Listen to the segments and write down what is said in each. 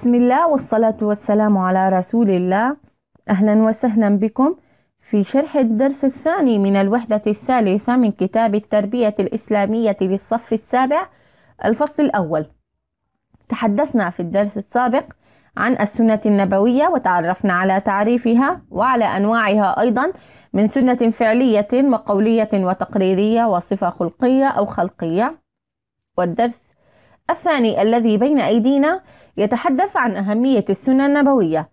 بسم الله والصلاة والسلام على رسول الله أهلا وسهلا بكم في شرح الدرس الثاني من الوحدة الثالثة من كتاب التربية الإسلامية للصف السابع الفصل الأول تحدثنا في الدرس السابق عن السنة النبوية وتعرفنا على تعريفها وعلى أنواعها أيضا من سنة فعلية وقولية وتقريرية وصفة خلقية أو خلقية والدرس الثاني الذي بين أيدينا يتحدث عن أهمية السنة النبوية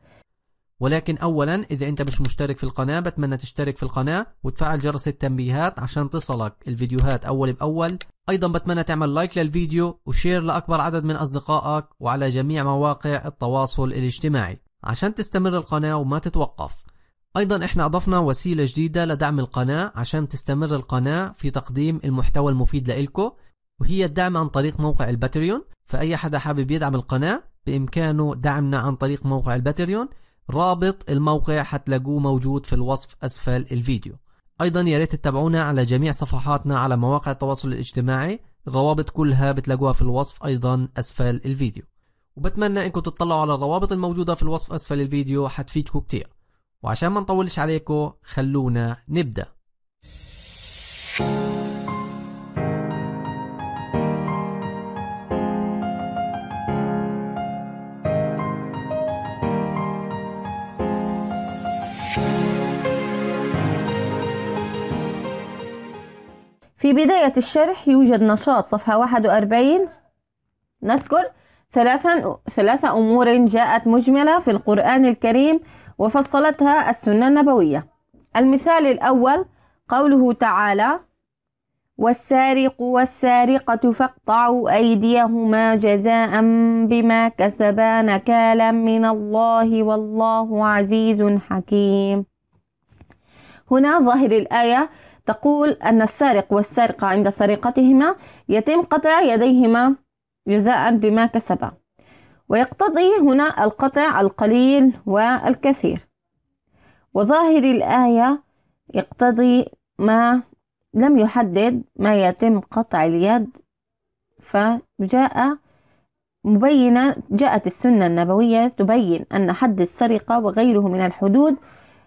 ولكن أولا إذا أنت مش مشترك في القناة بتمنى تشترك في القناة وتفعل جرس التنبيهات عشان تصلك الفيديوهات أول بأول أيضا بتمنى تعمل لايك للفيديو وشير لأكبر عدد من أصدقائك وعلى جميع مواقع التواصل الاجتماعي عشان تستمر القناة وما تتوقف أيضا إحنا أضفنا وسيلة جديدة لدعم القناة عشان تستمر القناة في تقديم المحتوى المفيد لإلكو وهي الدعم عن طريق موقع الباتريون فأي حدا حابب يدعم القناة بإمكانه دعمنا عن طريق موقع الباتريون رابط الموقع حتلاقوه موجود في الوصف أسفل الفيديو أيضا يا ريت تتابعونا على جميع صفحاتنا على مواقع التواصل الاجتماعي الروابط كلها بتلاقوها في الوصف أيضا أسفل الفيديو وبتمنى انكم تطلعوا على الروابط الموجودة في الوصف أسفل الفيديو حتفيدكم كتير وعشان ما نطولش عليكم خلونا نبدأ في بداية الشرح يوجد نشاط صفحة 41 نذكر ثلاثة, ثلاثة أمور جاءت مجملة في القرآن الكريم وفصلتها السنة النبوية المثال الأول قوله تعالى والسارق والسارقة فاقطعوا أيديهما جزاء بما كسبا نكالا من الله والله عزيز حكيم هنا ظاهر الآية تقول أن السارق والسارقة عند سرقتهما يتم قطع يديهما جزاء بما كسبا ويقتضي هنا القطع القليل والكثير وظاهر الآية يقتضي ما لم يحدد ما يتم قطع اليد فجاء مبينة جاءت السنة النبوية تبين أن حد السرقة وغيره من الحدود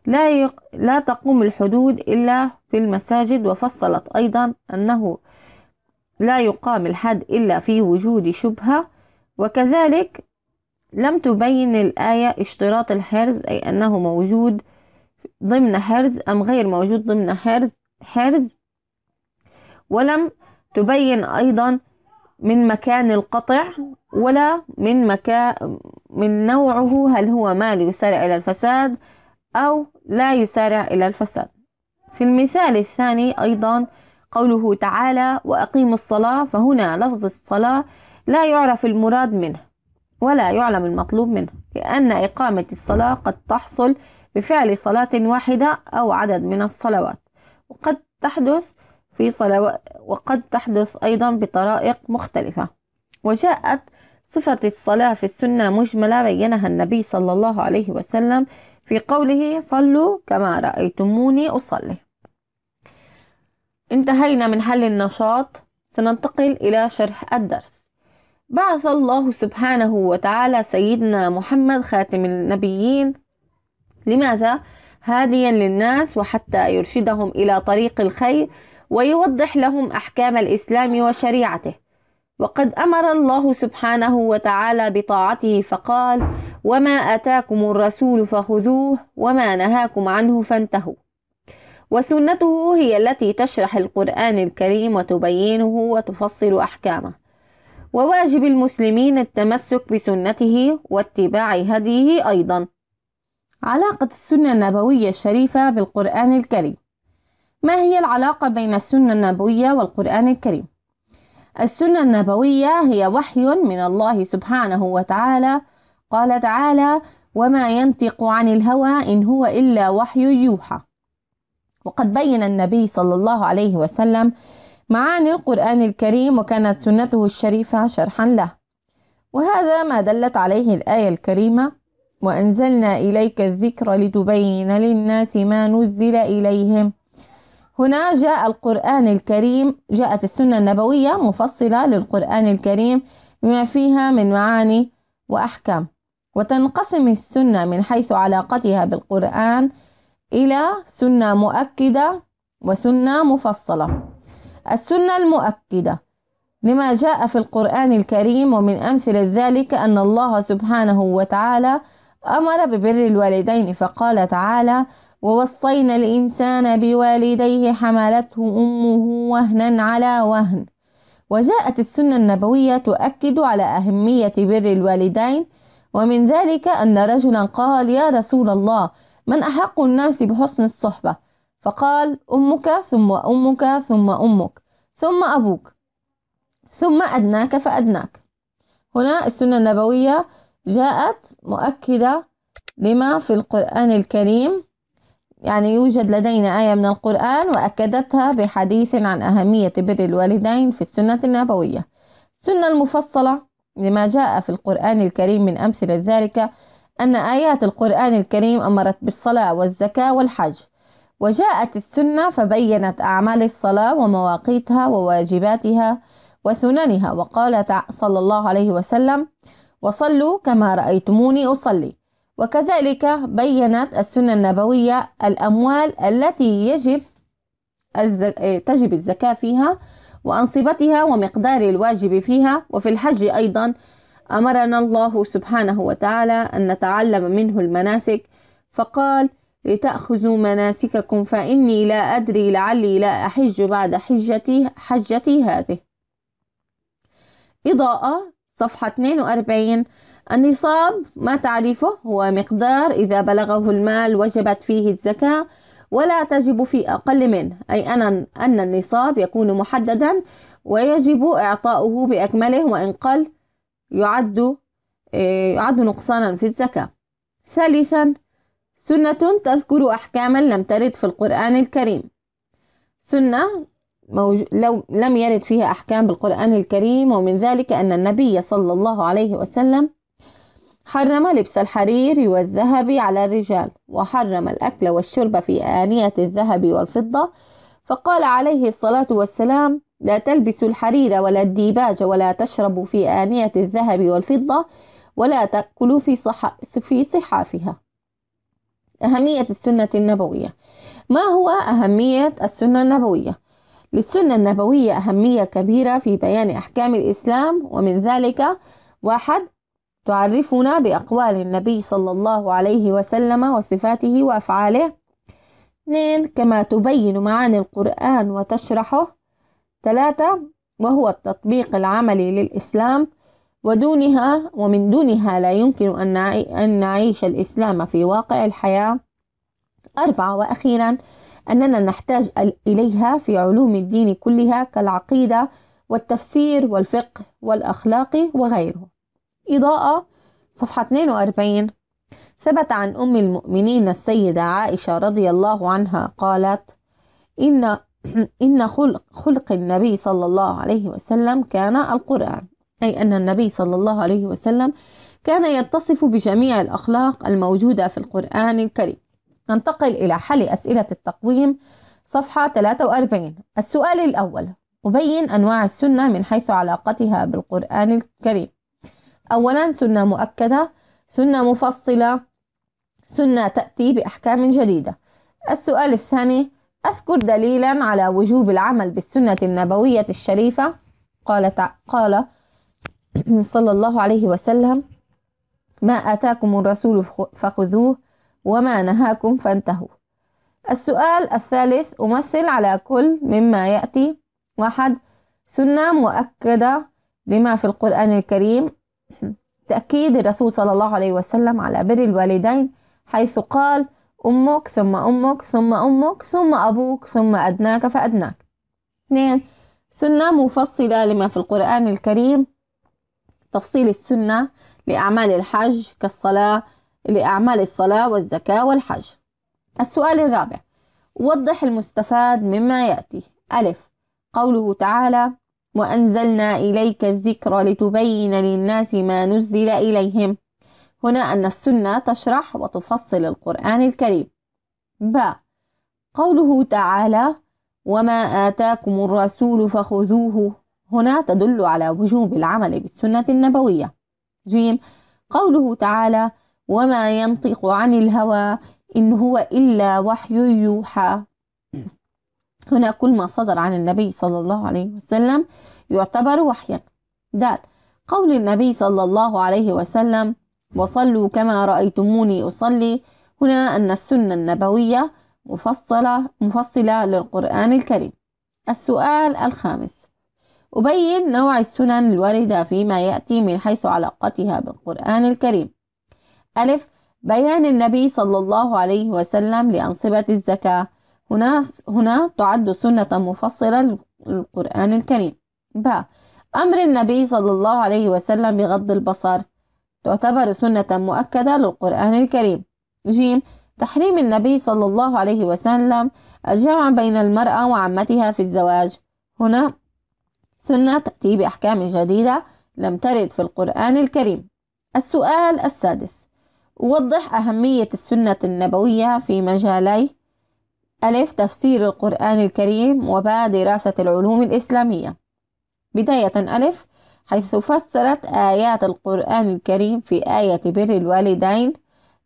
لا, يق... لا تقوم الحدود إلا في المساجد وفصلت أيضا أنه لا يقام الحد إلا في وجود شبهة وكذلك لم تبين الآية اشتراط الحرز أي أنه موجود ضمن حرز أم غير موجود ضمن حرز حرز ولم تبين أيضا من مكان القطع ولا من مكان من نوعه هل هو مال يسارع إلى الفساد أو لا يسارع إلى الفساد في المثال الثاني أيضا قوله تعالى وأقيموا الصلاة فهنا لفظ الصلاة لا يعرف المراد منه ولا يعلم المطلوب منه لأن إقامة الصلاة قد تحصل بفعل صلاة واحدة أو عدد من الصلوات وقد تحدث في صلوات وقد تحدث أيضا بطرائق مختلفة وجاءت صفة الصلاة في السنة مجملة بينها النبي صلى الله عليه وسلم في قوله صلوا كما رأيتموني أصلي انتهينا من حل النشاط سننتقل إلى شرح الدرس بعث الله سبحانه وتعالى سيدنا محمد خاتم النبيين لماذا؟ هاديا للناس وحتى يرشدهم إلى طريق الخير ويوضح لهم أحكام الإسلام وشريعته وقد امر الله سبحانه وتعالى بطاعته فقال وما اتاكم الرسول فخذوه وما نهاكم عنه فانتهوا وسنته هي التي تشرح القران الكريم وتبينه وتفصل احكامه وواجب المسلمين التمسك بسنته واتباع هديه ايضا علاقه السنه النبويه الشريفه بالقران الكريم ما هي العلاقه بين السنه النبويه والقران الكريم السنة النبوية هي وحي من الله سبحانه وتعالى قال تعالى وما ينطق عن الهوى إن هو إلا وحي يوحى وقد بين النبي صلى الله عليه وسلم معاني القرآن الكريم وكانت سنته الشريفة شرحا له وهذا ما دلت عليه الآية الكريمة وأنزلنا إليك الذكر لتبين للناس ما نزل إليهم هنا جاء القرآن الكريم جاءت السنة النبوية مفصلة للقرآن الكريم بما فيها من معاني وأحكام وتنقسم السنة من حيث علاقتها بالقرآن إلى سنة مؤكدة وسنة مفصلة السنة المؤكدة لما جاء في القرآن الكريم ومن أمثلة ذلك أن الله سبحانه وتعالى أمر ببر الوالدين فقال تعالى ووصينا الإنسان بوالديه حملته أمه وهنا على وهن وجاءت السنة النبوية تؤكد على أهمية بر الوالدين ومن ذلك أن رجلا قال يا رسول الله من أحق الناس بحسن الصحبة فقال أمك ثم أمك ثم أمك ثم أبوك ثم أدناك فأدناك هنا السنة النبوية جاءت مؤكدة لما في القرآن الكريم يعني يوجد لدينا آية من القرآن وأكدتها بحديث عن أهمية بر الوالدين في السنة النبوية السنة المفصلة لما جاء في القرآن الكريم من أمثلة ذلك أن آيات القرآن الكريم أمرت بالصلاة والزكاة والحج وجاءت السنة فبينت أعمال الصلاة ومواقيتها وواجباتها وسننها وقال صلى الله عليه وسلم وصلوا كما رأيتموني أصلي وكذلك بيّنت السنة النبوية الأموال التي يجب الزك... إيه، تجب الزكاة فيها وأنصبتها ومقدار الواجب فيها وفي الحج أيضا أمرنا الله سبحانه وتعالى أن نتعلم منه المناسك فقال لتأخذوا مناسككم فإني لا أدري لعلي لا أحج بعد حجتي حجتي هذه إضاءة صفحة 42 النصاب ما تعريفه هو مقدار إذا بلغه المال وجبت فيه الزكاة ولا تجب في أقل منه أي أن أن النصاب يكون محددا ويجب إعطاؤه بأكمله وإن قل يعد آه، يعد نقصانا في الزكاة ثالثا سنة تذكر أحكاما لم ترد في القرآن الكريم سنة موجو... لو لم يرد فيها أحكام بالقرآن الكريم ومن ذلك أن النبي صلى الله عليه وسلم حرم لبس الحرير والذهب على الرجال وحرم الأكل والشرب في آنية الذهب والفضة فقال عليه الصلاة والسلام لا تلبسوا الحرير ولا الديباج ولا تشربوا في آنية الذهب والفضة ولا تأكلوا في, صح... في صحافها أهمية السنة النبوية ما هو أهمية السنة النبوية؟ للسنة النبوية أهمية كبيرة في بيان أحكام الإسلام ومن ذلك واحد تعرفنا بأقوال النبي صلى الله عليه وسلم وصفاته وأفعاله اثنين كما تبين معاني القرآن وتشرحه ثلاثة وهو التطبيق العملي للإسلام ودونها ومن دونها لا يمكن أن نعيش الإسلام في واقع الحياة أربعة وأخيرا أننا نحتاج إليها في علوم الدين كلها كالعقيدة والتفسير والفقه والأخلاق وغيره إضاءة صفحة 42 ثبت عن أم المؤمنين السيدة عائشة رضي الله عنها قالت إن إن خلق, خلق النبي صلى الله عليه وسلم كان القرآن أي أن النبي صلى الله عليه وسلم كان يتصف بجميع الأخلاق الموجودة في القرآن الكريم ننتقل إلى حل أسئلة التقويم صفحة 43 السؤال الأول أبين أنواع السنة من حيث علاقتها بالقرآن الكريم أولا سنة مؤكدة سنة مفصلة سنة تأتي بأحكام جديدة السؤال الثاني أذكر دليلا على وجوب العمل بالسنة النبوية الشريفة قال, قال صلى الله عليه وسلم ما آتاكم الرسول فخذوه وما نهاكم فانتهوا السؤال الثالث أمثل على كل مما يأتي واحد سنة مؤكدة لما في القرآن الكريم تأكيد الرسول صلى الله عليه وسلم على بر الوالدين حيث قال أمك ثم أمك ثم أمك ثم أبوك ثم أدناك فأدناك اثنين سنة مفصلة لما في القرآن الكريم تفصيل السنة لأعمال الحج كالصلاة لأعمال الصلاة والزكاة والحج السؤال الرابع وضح المستفاد مما يأتي ألف قوله تعالى وأنزلنا إليك الذكر لتبين للناس ما نزل إليهم هنا أن السنة تشرح وتفصل القرآن الكريم ب قوله تعالى وما آتاكم الرسول فخذوه هنا تدل على وجوب العمل بالسنة النبوية جيم قوله تعالى وما ينطق عن الهوى إن هو إلا وحي يوحى هنا كل ما صدر عن النبي صلى الله عليه وسلم يعتبر وحيا د قول النبي صلى الله عليه وسلم وصلوا كما رأيتموني أصلي هنا أن السنة النبوية مفصلة مفصلة للقرآن الكريم السؤال الخامس أبين نوع السنن الواردة فيما يأتي من حيث علاقتها بالقرآن الكريم ألف بيان النبي صلى الله عليه وسلم لأنصبة الزكاة هنا هنا تعد سنة مفصلة للقرآن الكريم ب أمر النبي صلى الله عليه وسلم بغض البصر تعتبر سنة مؤكدة للقرآن الكريم ج تحريم النبي صلى الله عليه وسلم الجمع بين المرأة وعمتها في الزواج هنا سنة تأتي بأحكام جديدة لم ترد في القرآن الكريم السؤال السادس وضح أهمية السنة النبوية في مجالي ألف تفسير القرآن الكريم وباء دراسة العلوم الإسلامية بداية ألف حيث فسرت آيات القرآن الكريم في آية بر الوالدين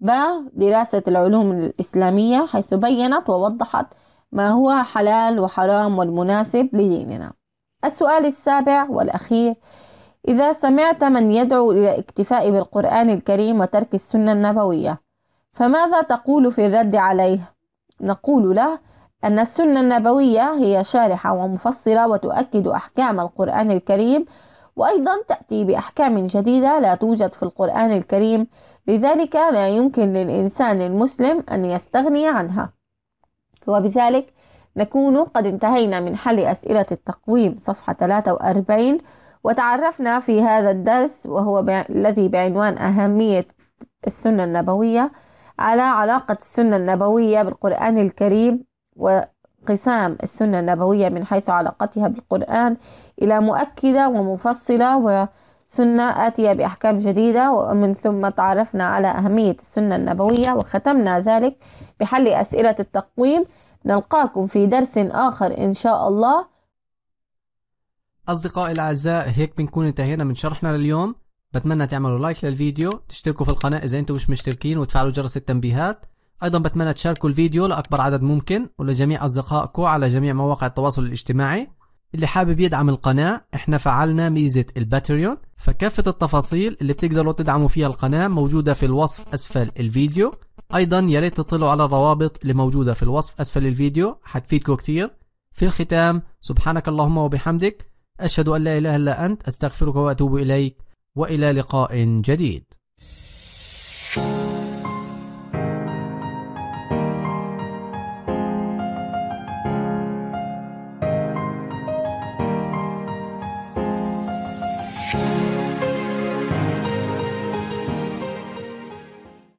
باء دراسة العلوم الإسلامية حيث بيّنت ووضحت ما هو حلال وحرام والمناسب لديننا السؤال السابع والأخير إذا سمعت من يدعو إلى الاكتفاء بالقرآن الكريم وترك السنة النبوية فماذا تقول في الرد عليه؟ نقول له أن السنة النبوية هي شارحة ومفصلة وتؤكد أحكام القرآن الكريم وأيضا تأتي بأحكام جديدة لا توجد في القرآن الكريم لذلك لا يمكن للإنسان المسلم أن يستغني عنها وبذلك نكون قد انتهينا من حل أسئلة التقويم صفحة 43 وتعرفنا في هذا الدرس وهو الذي بعنوان أهمية السنة النبوية على علاقة السنة النبوية بالقرآن الكريم وقسام السنة النبوية من حيث علاقتها بالقرآن إلى مؤكدة ومفصلة وسنة آتية بأحكام جديدة ومن ثم تعرفنا على أهمية السنة النبوية وختمنا ذلك بحل أسئلة التقويم نلقاكم في درس آخر إن شاء الله أصدقائي الأعزاء هيك بنكون انتهينا من شرحنا لليوم بتمنى تعملوا لايك للفيديو تشتركوا في القناة إذا أنتم مش مشتركين وتفعلوا جرس التنبيهات أيضا بتمنى تشاركوا الفيديو لأكبر عدد ممكن ولجميع أصدقائكم على جميع مواقع التواصل الاجتماعي اللي حابب يدعم القناة احنا فعلنا ميزة الباتريون فكافة التفاصيل اللي بتقدروا تدعموا فيها القناة موجودة في الوصف أسفل الفيديو أيضا يا ريت تطلعوا على الروابط اللي موجودة في الوصف أسفل الفيديو حتفيدكم كتير في الختام سبحانك اللهم وبحمدك أشهد أن لا إله إلا أنت أستغفرك وأتوب إليك والى لقاء جديد